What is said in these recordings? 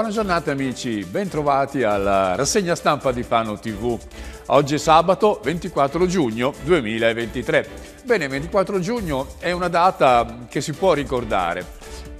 Buona giornata amici, bentrovati alla rassegna stampa di Fano TV. Oggi è sabato 24 giugno 2023. Bene, 24 giugno è una data che si può ricordare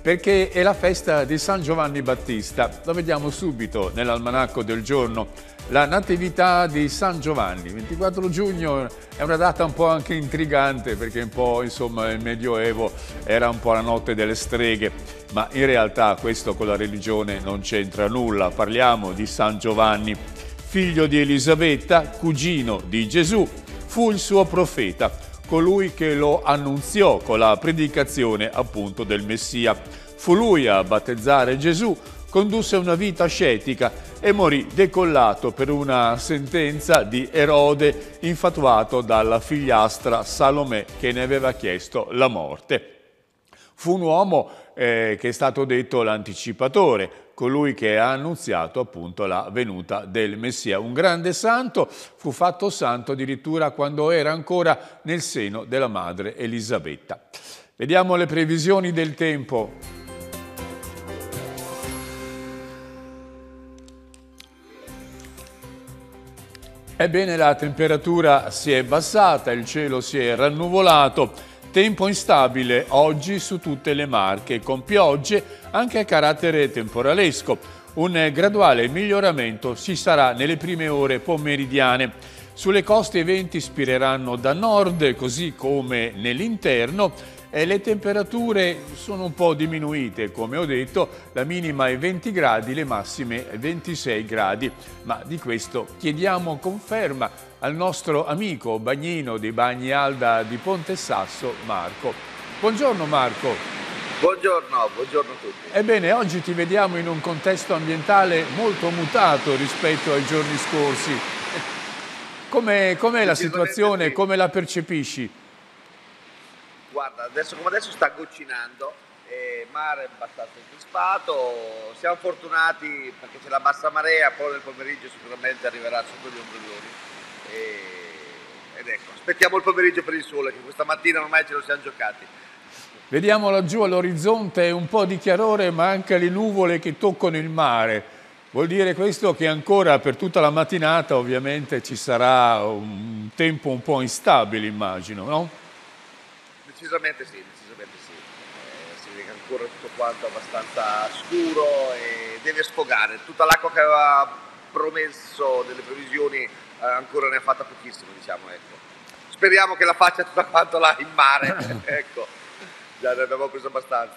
perché è la festa di San Giovanni Battista. Lo vediamo subito nell'almanacco del giorno la Natività di San Giovanni, 24 giugno è una data un po' anche intrigante perché un po' insomma il Medioevo era un po' la notte delle streghe, ma in realtà questo con la religione non c'entra nulla, parliamo di San Giovanni, figlio di Elisabetta, cugino di Gesù, fu il suo profeta, colui che lo annunziò con la predicazione appunto del Messia. Fu lui a battezzare Gesù, Condusse una vita ascetica e morì decollato per una sentenza di Erode infatuato dalla figliastra Salomè che ne aveva chiesto la morte. Fu un uomo eh, che è stato detto l'anticipatore, colui che ha annunziato appunto la venuta del Messia. Un grande santo, fu fatto santo addirittura quando era ancora nel seno della madre Elisabetta. Vediamo le previsioni del tempo. Ebbene la temperatura si è abbassata, il cielo si è rannuvolato, tempo instabile oggi su tutte le marche, con piogge anche a carattere temporalesco. Un graduale miglioramento si sarà nelle prime ore pomeridiane. Sulle coste i venti spireranno da nord, così come nell'interno, eh, le temperature sono un po' diminuite, come ho detto, la minima è 20 gradi, le massime 26 gradi, ma di questo chiediamo conferma al nostro amico bagnino di Bagni Alda di Ponte Sasso, Marco. Buongiorno Marco. Buongiorno, buongiorno, a tutti. Ebbene, oggi ti vediamo in un contesto ambientale molto mutato rispetto ai giorni scorsi. Com'è com la situazione, come la percepisci? Guarda, adesso come adesso sta goccinando, eh, mare è abbastanza crispato, siamo fortunati perché c'è la bassa marea, poi nel pomeriggio sicuramente arriverà sotto gli ombrelloni. E, ed ecco, aspettiamo il pomeriggio per il sole, che questa mattina ormai ce lo siamo giocati. Vediamo laggiù all'orizzonte un po' di chiarore, ma anche le nuvole che toccano il mare. Vuol dire questo che ancora per tutta la mattinata ovviamente ci sarà un tempo un po' instabile, immagino, no? decisamente sì, decisamente sì. Eh, si vede ancora tutto quanto abbastanza scuro e deve sfogare. Tutta l'acqua che aveva promesso delle previsioni eh, ancora ne ha fatta pochissimo, diciamo, ecco. Speriamo che la faccia tutta quanto là in mare, ecco. Già ne abbiamo preso abbastanza.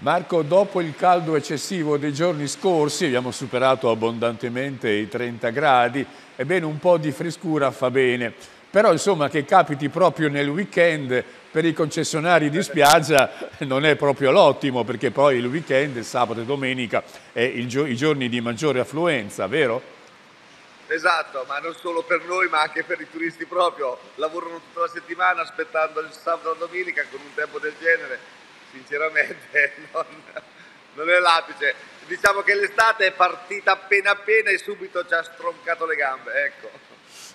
Marco, dopo il caldo eccessivo dei giorni scorsi, abbiamo superato abbondantemente i 30 gradi, ebbene un po' di frescura fa bene. Però insomma che capiti proprio nel weekend per i concessionari di spiaggia non è proprio l'ottimo perché poi il weekend, il sabato e domenica, è gio i giorni di maggiore affluenza, vero? Esatto, ma non solo per noi, ma anche per i turisti proprio. Lavorano tutta la settimana aspettando il sabato e domenica con un tempo del genere. Sinceramente non, non è l'apice. Diciamo che l'estate è partita appena appena e subito ci ha stroncato le gambe, ecco.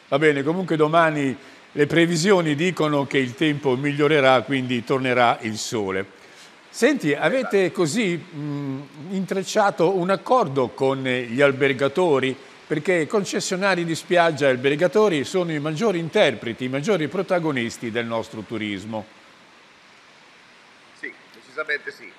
Va bene, comunque domani le previsioni dicono che il tempo migliorerà, quindi tornerà il sole. Senti, avete così mh, intrecciato un accordo con gli albergatori? Perché concessionari di spiaggia e albergatori sono i maggiori interpreti, i maggiori protagonisti del nostro turismo. Sì, decisamente sì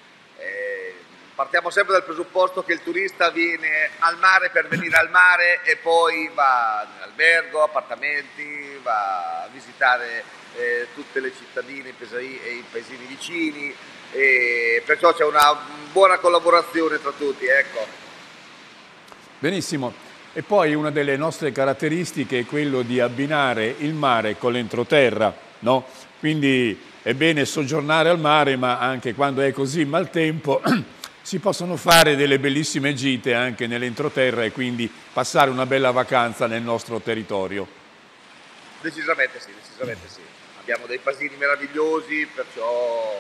partiamo sempre dal presupposto che il turista viene al mare per venire al mare e poi va in albergo, appartamenti, va a visitare eh, tutte le cittadine e i paesini vicini, perciò c'è una buona collaborazione tra tutti. Ecco. Benissimo. E poi una delle nostre caratteristiche è quello di abbinare il mare con l'entroterra, no? Quindi è bene soggiornare al mare, ma anche quando è così maltempo si possono fare delle bellissime gite anche nell'entroterra e quindi passare una bella vacanza nel nostro territorio. Decisamente sì, decisamente sì. Abbiamo dei pasini meravigliosi, perciò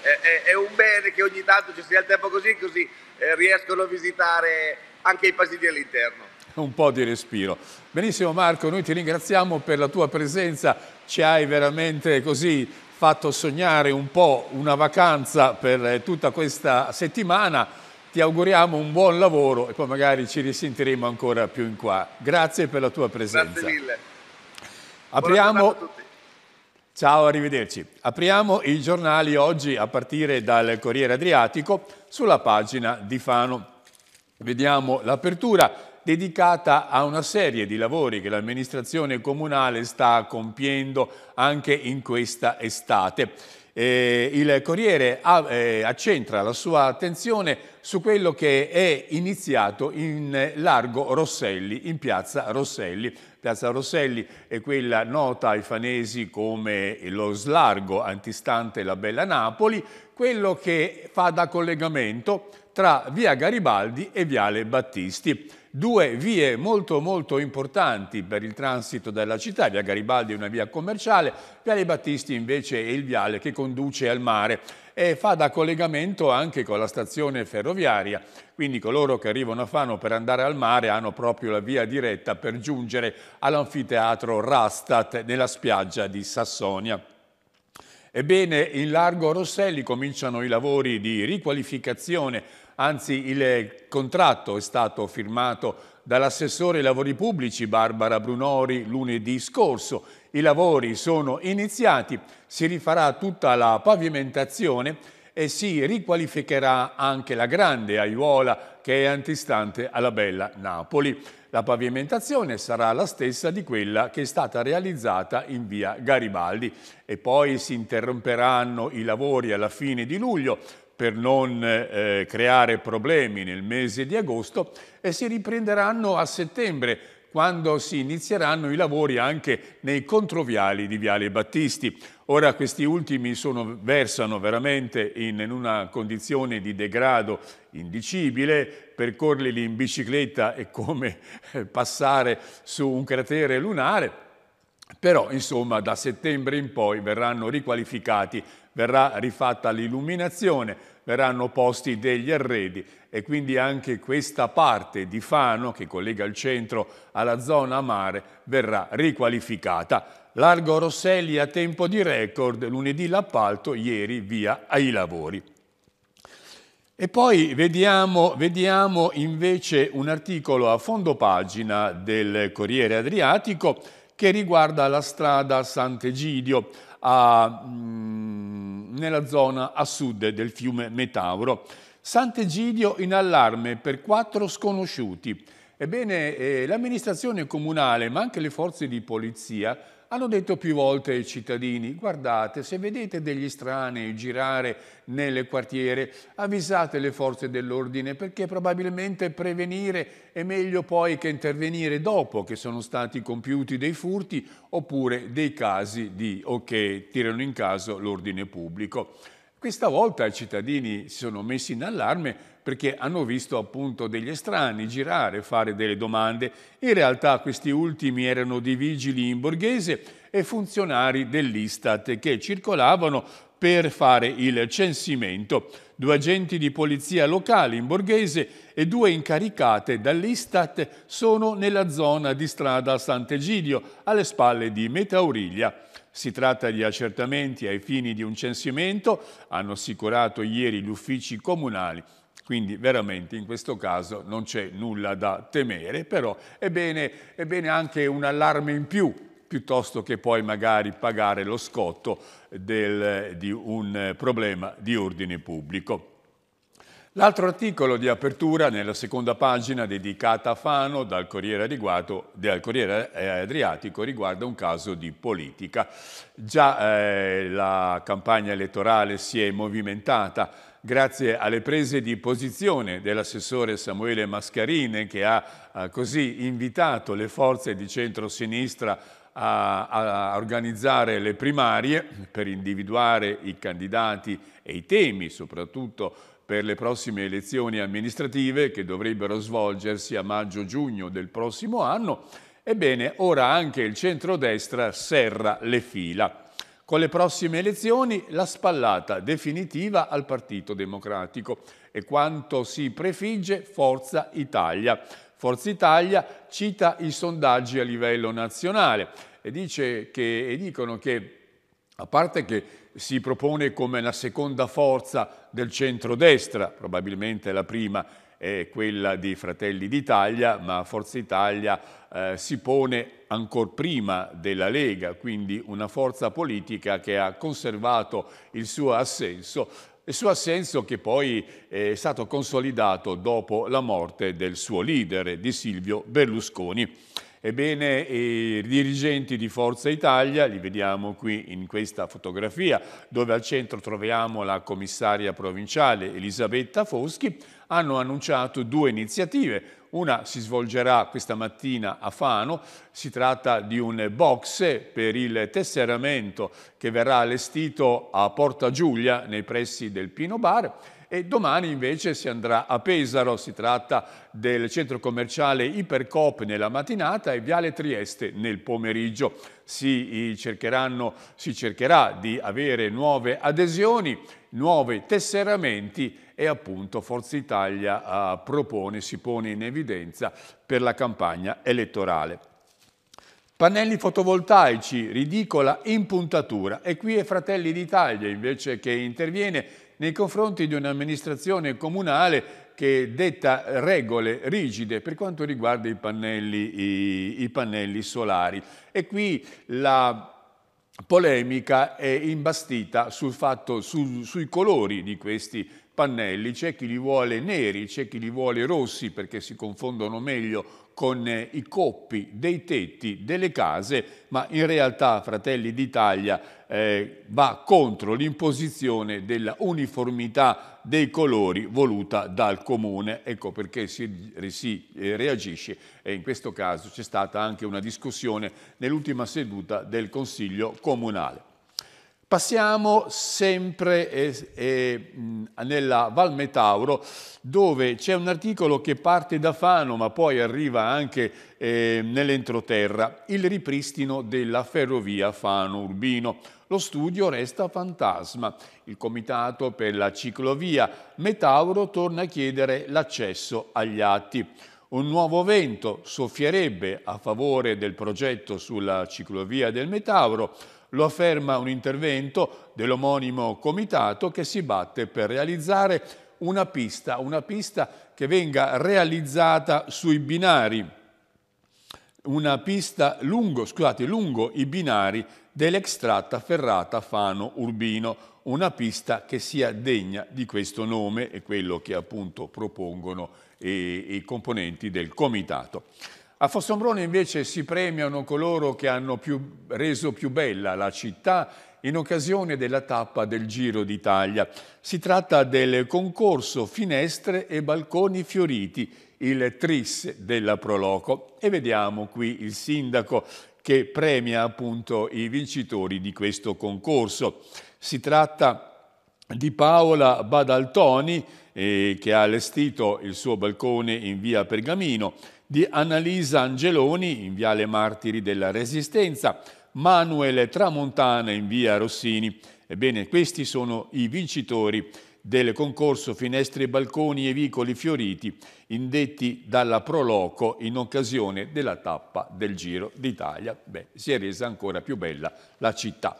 è, è, è un bene che ogni tanto ci sia il tempo così, così eh, riescono a visitare anche i pasini all'interno un po' di respiro. Benissimo Marco, noi ti ringraziamo per la tua presenza, ci hai veramente così fatto sognare un po' una vacanza per eh, tutta questa settimana. Ti auguriamo un buon lavoro e poi magari ci risentiremo ancora più in qua. Grazie per la tua presenza. Grazie mille. Apriamo... Ciao, arrivederci. Apriamo i giornali oggi a partire dal Corriere Adriatico sulla pagina di Fano. Vediamo l'apertura dedicata a una serie di lavori che l'amministrazione comunale sta compiendo anche in questa estate. Eh, il Corriere a, ah, eh, accentra la sua attenzione su quello che è iniziato in largo Rosselli, in piazza Rosselli. Piazza Rosselli è quella nota ai fanesi come lo slargo antistante la bella Napoli, quello che fa da collegamento tra via Garibaldi e viale Battisti due vie molto molto importanti per il transito della città, via Garibaldi è una via commerciale, Viale Battisti invece è il viale che conduce al mare e fa da collegamento anche con la stazione ferroviaria, quindi coloro che arrivano a Fano per andare al mare hanno proprio la via diretta per giungere all'anfiteatro Rastat nella spiaggia di Sassonia. Ebbene, in largo Rosselli cominciano i lavori di riqualificazione Anzi, il contratto è stato firmato dall'assessore ai lavori pubblici Barbara Brunori lunedì scorso. I lavori sono iniziati, si rifarà tutta la pavimentazione e si riqualificherà anche la grande aiuola che è antistante alla bella Napoli. La pavimentazione sarà la stessa di quella che è stata realizzata in via Garibaldi e poi si interromperanno i lavori alla fine di luglio per non eh, creare problemi nel mese di agosto e si riprenderanno a settembre quando si inizieranno i lavori anche nei controviali di Viale Battisti. Ora questi ultimi sono, versano veramente in, in, una condizione di degrado indicibile, percorrerli in bicicletta è come eh, passare su un cratere lunare, però insomma da settembre in poi verranno riqualificati verrà rifatta l'illuminazione, verranno posti degli arredi e quindi anche questa parte di Fano che collega il centro alla zona mare verrà riqualificata. Largo Rosselli a tempo di record, lunedì l'appalto, ieri via ai lavori. E poi vediamo, vediamo invece un articolo a fondo pagina del Corriere Adriatico che riguarda la strada Sant'Egidio a, mh, mm, nella zona a sud del fiume Metauro. Sant'Egidio in allarme per quattro sconosciuti. Ebbene, eh, l'amministrazione comunale, ma anche le forze di polizia, hanno detto più volte ai cittadini, guardate, se vedete degli strani girare nelle quartiere, avvisate le forze dell'ordine perché probabilmente prevenire è meglio poi che intervenire dopo che sono stati compiuti dei furti oppure dei casi di o okay, che tirano in caso l'ordine pubblico. Questa volta i cittadini si sono messi in allarme perché hanno visto appunto degli estranei girare, fare delle domande. In realtà questi ultimi erano dei vigili in borghese e funzionari dell'Istat che circolavano per fare il censimento. Due agenti di polizia locali in borghese e due incaricate dall'Istat sono nella zona di strada Sant'Egidio, alle spalle di Metauriglia. Si tratta di accertamenti ai fini di un censimento, hanno assicurato ieri gli uffici comunali quindi veramente in questo caso non c'è nulla da temere, però è bene, è bene anche un allarme in più piuttosto che poi magari pagare lo scotto del, di un eh, problema di ordine pubblico. L'altro articolo di apertura nella seconda pagina dedicata a Fano dal Corriere, Riguardo, dal Corriere Adriatico riguarda un caso di politica. Già eh, la campagna elettorale si è movimentata grazie alle prese di posizione dell'assessore Samuele Mascarine che ha eh, così invitato le forze di centrosinistra a, a, organizzare le primarie per individuare i candidati e i temi, soprattutto per le prossime elezioni amministrative che dovrebbero svolgersi a maggio-giugno del prossimo anno, ebbene ora anche il centrodestra serra le fila. Con le prossime elezioni la spallata definitiva al Partito Democratico e quanto si prefigge Forza Italia. Forza Italia cita i sondaggi a livello nazionale e, dice che, e dicono che a parte che si propone come la seconda forza del centrodestra, probabilmente la prima è quella di Fratelli d'Italia, ma Forza Italia eh, si pone ancora prima della Lega, quindi una forza politica che ha conservato il suo assenso, il suo assenso che poi è stato consolidato dopo la morte del suo leader, di Silvio Berlusconi. Ebbene, i dirigenti di Forza Italia, li vediamo qui in questa fotografia, dove al centro troviamo la commissaria provinciale Elisabetta Foschi, hanno annunciato due iniziative. Una si svolgerà questa mattina a Fano, si tratta di un box per il tesseramento che verrà allestito a Porta Giulia nei pressi del Pino Bar e domani invece si andrà a Pesaro, si tratta del centro commerciale Ipercop nella mattinata e Viale Trieste nel pomeriggio. Si, eh, si cercherà di avere nuove adesioni, nuovi tesseramenti e appunto Forza Italia eh, propone, si pone in evidenza per la campagna elettorale. Pannelli fotovoltaici, ridicola impuntatura. E qui è Fratelli d'Italia invece che interviene nei confronti di un'amministrazione comunale che detta regole rigide per quanto riguarda i pannelli, i, i pannelli solari. E qui la polemica è imbastita sul fatto, su, sui colori di questi pannelli. C'è chi li vuole neri, c'è chi li vuole rossi perché si confondono meglio con eh, i coppi dei tetti delle case, ma in realtà Fratelli d'Italia eh, va contro l'imposizione della uniformità dei colori voluta dal comune. Ecco perché si, si eh, reagisce e in questo caso c'è stata anche una discussione nell'ultima seduta del Consiglio comunale. Passiamo sempre eh, eh, nella Val Metauro dove c'è un articolo che parte da Fano ma poi arriva anche eh, nell'entroterra, il ripristino della ferrovia Fano-Urbino. Lo studio resta fantasma. Il comitato per la ciclovia Metauro torna a chiedere l'accesso agli atti. Un nuovo vento soffierebbe a favore del progetto sulla ciclovia del Metauro, lo afferma un intervento dell'omonimo comitato che si batte per realizzare una pista, una pista che venga realizzata sui binari, una pista lungo, scusate, lungo i binari dell'extratta ferrata Fano Urbino, una pista che sia degna di questo nome e quello che appunto propongono i componenti del comitato. A Fossombrone invece si premiano coloro che hanno più, reso più bella la città in occasione della tappa del Giro d'Italia. Si tratta del concorso Finestre e Balconi Fioriti, il tris della Proloco. E vediamo qui il sindaco che premia appunto i vincitori di questo concorso. Si tratta di Paola Badaltoni eh, che ha allestito il suo balcone in via Pergamino di Annalisa Angeloni in Viale Martiri della Resistenza, Manuel Tramontana in Via Rossini. Ebbene, questi sono i vincitori del concorso Finestre, Balconi e Vicoli Fioriti, indetti dalla Proloco in occasione della tappa del Giro d'Italia. Beh, si è resa ancora più bella la città.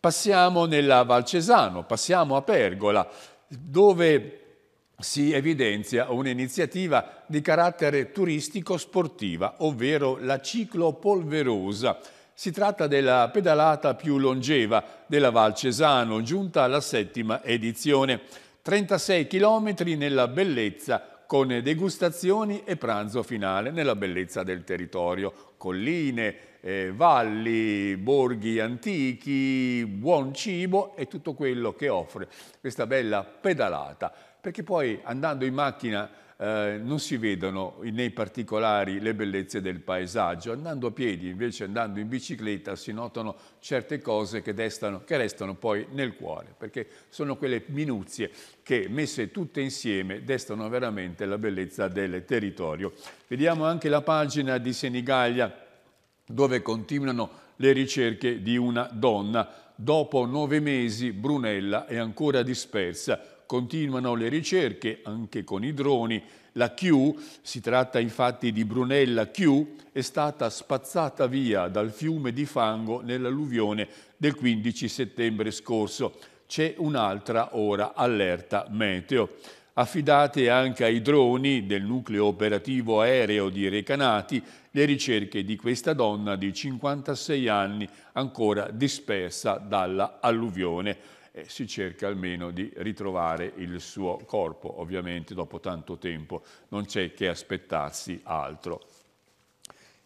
Passiamo nella Valcesano, passiamo a Pergola, dove si evidenzia un'iniziativa di carattere turistico-sportiva, ovvero la ciclopolverosa. Si tratta della pedalata più longeva della Val Cesano, giunta alla settima edizione. 36 km nella bellezza con degustazioni e pranzo finale nella bellezza del territorio. Colline, eh, valli, borghi antichi, buon cibo e tutto quello che offre questa bella pedalata perché poi andando in macchina eh, non si vedono nei particolari le bellezze del paesaggio, andando a piedi invece andando in bicicletta si notano certe cose che, destano, che restano poi nel cuore, perché sono quelle minuzie che messe tutte insieme destano veramente la bellezza del territorio. Vediamo anche la pagina di Senigallia dove continuano le ricerche di una donna. Dopo nove mesi Brunella è ancora dispersa, Continuano le ricerche anche con i droni. La Q, si tratta infatti di Brunella Q, è stata spazzata via dal fiume di fango nell'alluvione del 15 settembre scorso. C'è un'altra ora allerta meteo. Affidate anche ai droni del nucleo operativo aereo di Recanati le ricerche di questa donna di 56 anni ancora dispersa dalla alluvione eh, si cerca almeno di ritrovare il suo corpo, ovviamente dopo tanto tempo non c'è che aspettarsi altro.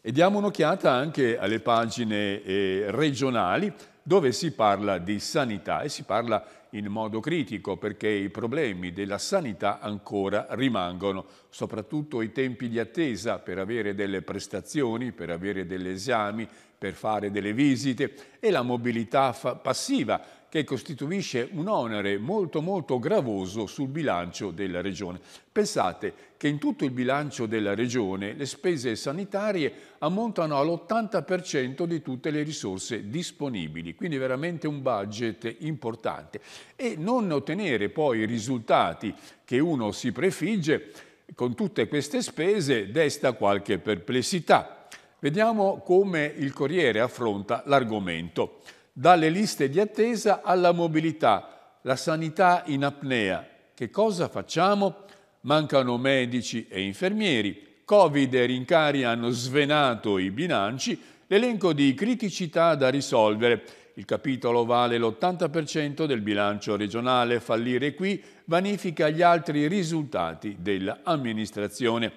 E diamo un'occhiata anche alle pagine eh, regionali dove si parla di sanità e si parla in modo critico perché i problemi della sanità ancora rimangono, soprattutto i tempi di attesa per avere delle prestazioni, per avere degli esami, per fare delle visite e la mobilità passiva che costituisce un onere molto molto gravoso sul bilancio della Regione. Pensate che in tutto il bilancio della Regione le spese sanitarie ammontano all'80% di tutte le risorse disponibili, quindi veramente un budget importante. E non ottenere poi i risultati che uno si prefigge con tutte queste spese desta qualche perplessità. Vediamo come il Corriere affronta l'argomento dalle liste di attesa alla mobilità, la sanità in apnea. Che cosa facciamo? Mancano medici e infermieri, Covid e rincari hanno svenato i bilanci, l'elenco di criticità da risolvere. Il capitolo vale l'80% del bilancio regionale, fallire qui vanifica gli altri risultati dell'amministrazione.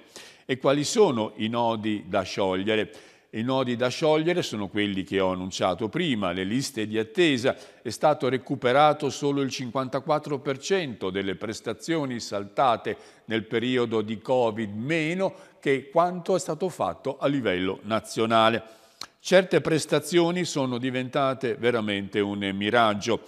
E quali sono i nodi da sciogliere? I nodi da sciogliere sono quelli che ho annunciato prima, le liste di attesa. È stato recuperato solo il 54% delle prestazioni saltate nel periodo di Covid, meno che quanto è stato fatto a livello nazionale. Certe prestazioni sono diventate veramente un miraggio.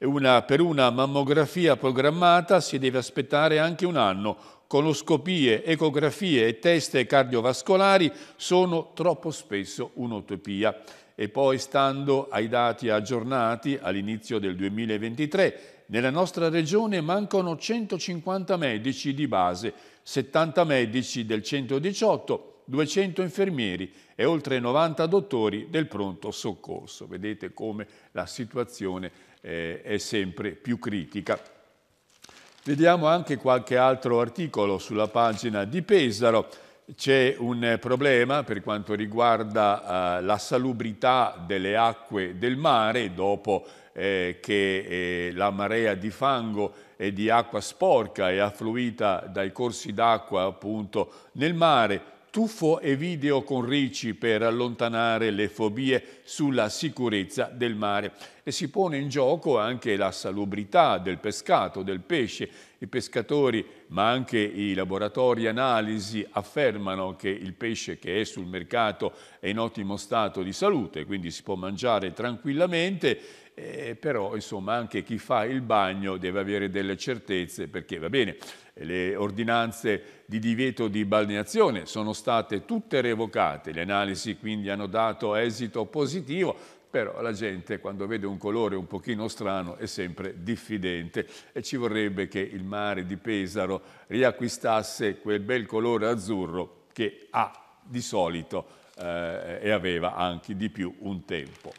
Una, per una mammografia programmata si deve aspettare anche un anno colonoscopie, ecografie e test cardiovascolari sono troppo spesso un'utopia. E poi, stando ai dati aggiornati all'inizio del 2023, nella nostra regione mancano 150 medici di base, 70 medici del 118, 200 infermieri e oltre 90 dottori del pronto soccorso. Vedete come la situazione eh, è sempre più critica. Vediamo anche qualche altro articolo sulla pagina di Pesaro. C'è un problema per quanto riguarda eh, la salubrità delle acque del mare dopo eh, che eh, la marea di fango e di acqua sporca è affluita dai corsi d'acqua appunto nel mare tuffo e video con Ricci per allontanare le fobie sulla sicurezza del mare e si pone in gioco anche la salubrità del pescato, del pesce. I pescatori, ma anche i laboratori analisi affermano che il pesce che è sul mercato è in ottimo stato di salute, quindi si può mangiare tranquillamente eh, però insomma anche chi fa il bagno deve avere delle certezze perché va bene le ordinanze di divieto di balneazione sono state tutte revocate, le analisi quindi hanno dato esito positivo, però la gente quando vede un colore un pochino strano è sempre diffidente e ci vorrebbe che il mare di Pesaro riacquistasse quel bel colore azzurro che ha di solito eh, e aveva anche di più un tempo.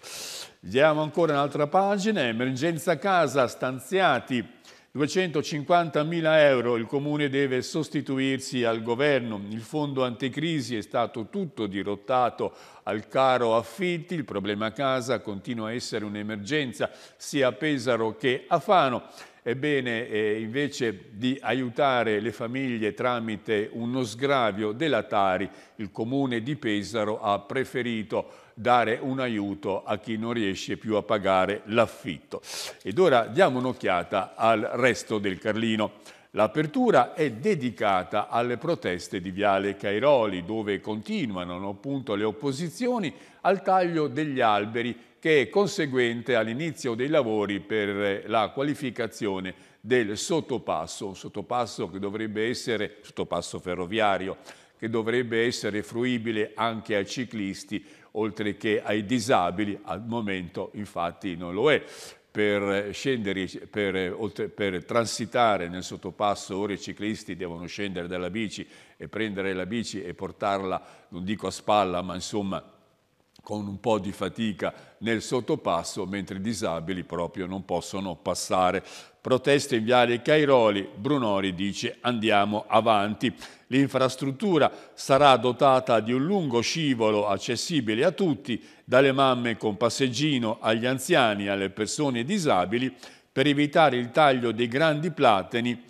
Vediamo ancora un'altra pagina, emergenza casa, stanziati 250.000 euro il Comune deve sostituirsi al governo. Il fondo anticrisi è stato tutto dirottato al caro affitti. Il problema casa continua a essere un'emergenza sia a Pesaro che a Fano. Ebbene, eh, invece di aiutare le famiglie tramite uno sgravio della Tari, il comune di Pesaro ha preferito dare un aiuto a chi non riesce più a pagare l'affitto. Ed ora diamo un'occhiata al resto del Carlino. L'apertura è dedicata alle proteste di Viale Cairoli, dove continuano appunto le opposizioni al taglio degli alberi che è conseguente all'inizio dei lavori per eh, la qualificazione del sottopasso, un sottopasso che dovrebbe essere, sottopasso ferroviario, che dovrebbe essere fruibile anche a ciclisti oltre che ai disabili, al momento infatti non lo è. Per, scendere, per, per, transitare nel sottopasso ora i ciclisti devono scendere dalla bici e prendere la bici e portarla, non dico a spalla, ma insomma con un po' di fatica nel sottopasso, mentre i disabili proprio non possono passare. Proteste in viale Cairoli, Brunori dice andiamo avanti. L'infrastruttura sarà dotata di un lungo scivolo accessibile a tutti, dalle mamme con passeggino agli anziani, e alle persone disabili, per evitare il taglio dei grandi plateni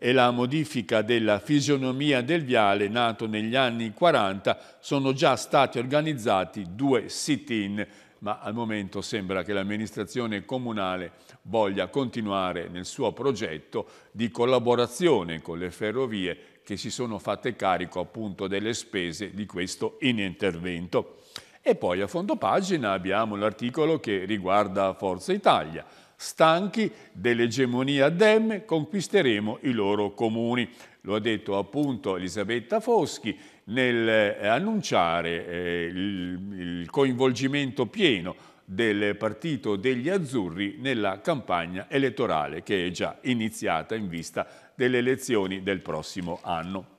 e la modifica della fisionomia del viale nato negli anni 40 sono già stati organizzati due sit-in, ma al momento sembra che l'amministrazione comunale voglia continuare nel suo progetto di collaborazione con le ferrovie che si sono fatte carico appunto delle spese di questo inintervento. E poi a fondo pagina abbiamo l'articolo che riguarda Forza Italia. Stanchi dell'egemonia Dem, conquisteremo i loro comuni. Lo ha detto appunto Elisabetta Foschi nel eh, annunciare eh, il, il coinvolgimento pieno del partito degli azzurri nella campagna elettorale che è già iniziata in vista delle elezioni del prossimo anno.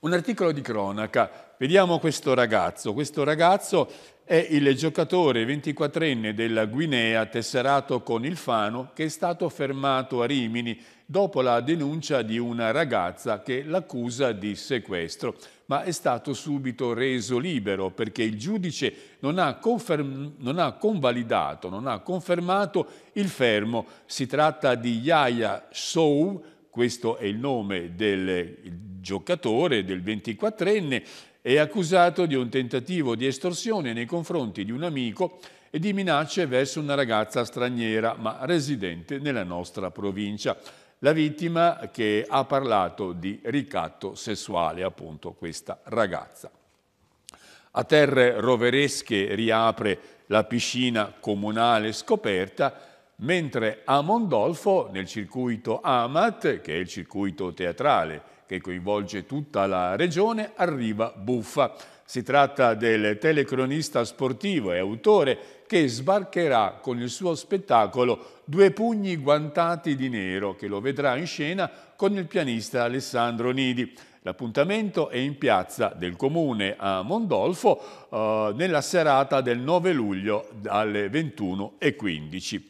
Un articolo di cronaca, vediamo questo ragazzo, questo ragazzo è il giocatore 24enne della Guinea tesserato con il Fano che è stato fermato a Rimini dopo la denuncia di una ragazza che l'accusa di sequestro, ma è stato subito reso libero perché il giudice non ha, non ha convalidato, non ha confermato il fermo. Si tratta di Yaya Sou, questo è il nome del giocatore, del 24enne, è accusato di un tentativo di estorsione nei confronti di un amico e di minacce verso una ragazza straniera ma residente nella nostra provincia. La vittima che ha parlato di ricatto sessuale, appunto questa ragazza. A terre roveresche riapre la piscina comunale scoperta mentre a Mondolfo, nel circuito Amat, che è il circuito teatrale che coinvolge tutta la regione, arriva Buffa. Si tratta del telecronista sportivo e autore che sbarcherà con il suo spettacolo Due pugni guantati di nero, che lo vedrà in scena con il pianista Alessandro Nidi. L'appuntamento è in piazza del comune a Mondolfo eh, nella serata del 9 luglio alle 21.15.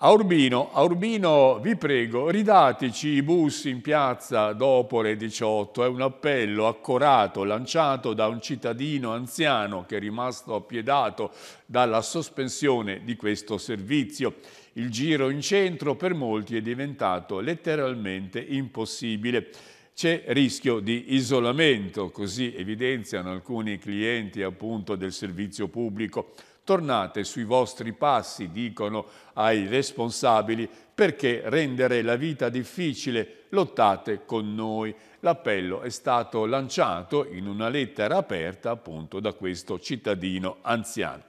A Urbino, a Urbino, vi prego, ridateci i bus in piazza dopo le 18. È un appello accorato lanciato da un cittadino anziano che è rimasto appiedato dalla sospensione di questo servizio. Il giro in centro per molti è diventato letteralmente impossibile. C'è rischio di isolamento, così evidenziano alcuni clienti appunto del servizio pubblico tornate sui vostri passi, dicono ai responsabili, perché rendere la vita difficile, lottate con noi. L'appello è stato lanciato in una lettera aperta appunto da questo cittadino anziano.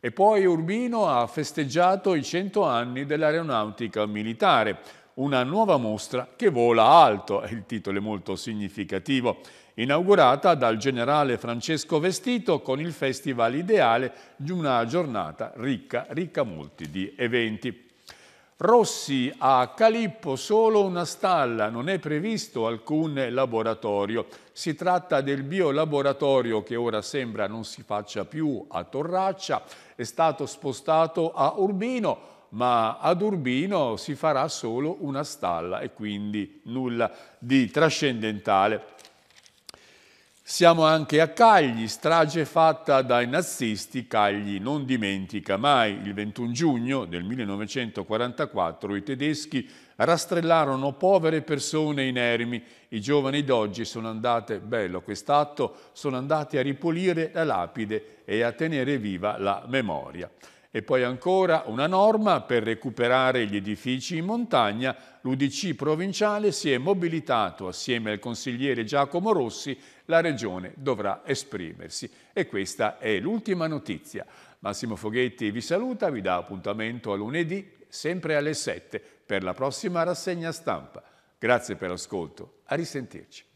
E poi Urbino ha festeggiato i 100 anni dell'aeronautica militare, una nuova mostra che vola alto, il titolo è molto significativo, inaugurata dal generale Francesco Vestito con il festival ideale di una giornata ricca, ricca molti di eventi. Rossi a Calippo solo una stalla, non è previsto alcun laboratorio. Si tratta del biolaboratorio che ora sembra non si faccia più a Torraccia, è stato spostato a Urbino, ma ad Urbino si farà solo una stalla e quindi nulla di trascendentale. Siamo anche a Cagli, strage fatta dai nazisti, Cagli non dimentica mai. Il 21 giugno del 1944 i tedeschi rastrellarono povere persone inermi. I giovani d'oggi sono andate, bello quest'atto, sono andati a ripulire la lapide e a tenere viva la memoria. E poi ancora una norma per recuperare gli edifici in montagna, l'Udc provinciale si è mobilitato assieme al consigliere Giacomo Rossi, la regione dovrà esprimersi. E questa è l'ultima notizia. Massimo Foghetti vi saluta, vi dà appuntamento a lunedì, sempre alle 7, per la prossima rassegna stampa. Grazie per l'ascolto, a risentirci.